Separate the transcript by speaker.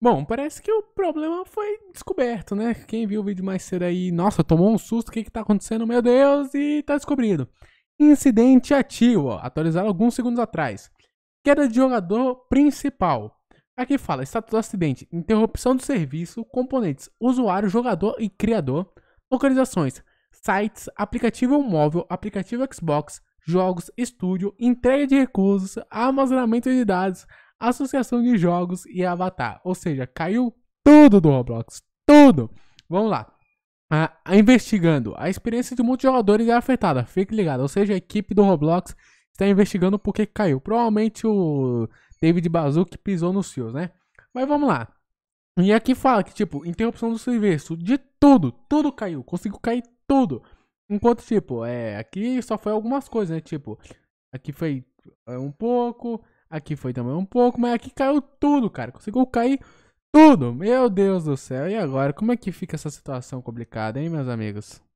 Speaker 1: Bom, parece que o problema foi descoberto, né? Quem viu o vídeo mais cedo aí, nossa, tomou um susto, o que que tá acontecendo? Meu Deus, e tá descobrido. Incidente ativo, atualizado alguns segundos atrás. Queda de jogador principal. Aqui fala: status do acidente, interrupção do serviço, componentes, usuário, jogador e criador, localizações, sites, aplicativo móvel, aplicativo Xbox, jogos, estúdio, entrega de recursos, armazenamento de dados, associação de jogos e avatar. Ou seja, caiu
Speaker 2: tudo do Roblox. Tudo!
Speaker 1: Vamos lá. Ah, investigando. A experiência de muitos jogadores é afetada. Fique ligado. Ou seja, a equipe do Roblox está investigando por que caiu. Provavelmente o David Bazook pisou nos fios, né? Mas vamos lá. E aqui fala que, tipo, interrupção do serviço, de tudo, tudo caiu, conseguiu cair tudo. Enquanto, tipo, é, aqui só foi algumas coisas, né? Tipo, aqui foi é, um pouco, Aqui foi também um pouco, mas aqui caiu tudo, cara. Conseguiu cair tudo. Meu Deus do céu. E agora? Como é que fica essa situação complicada, hein, meus amigos?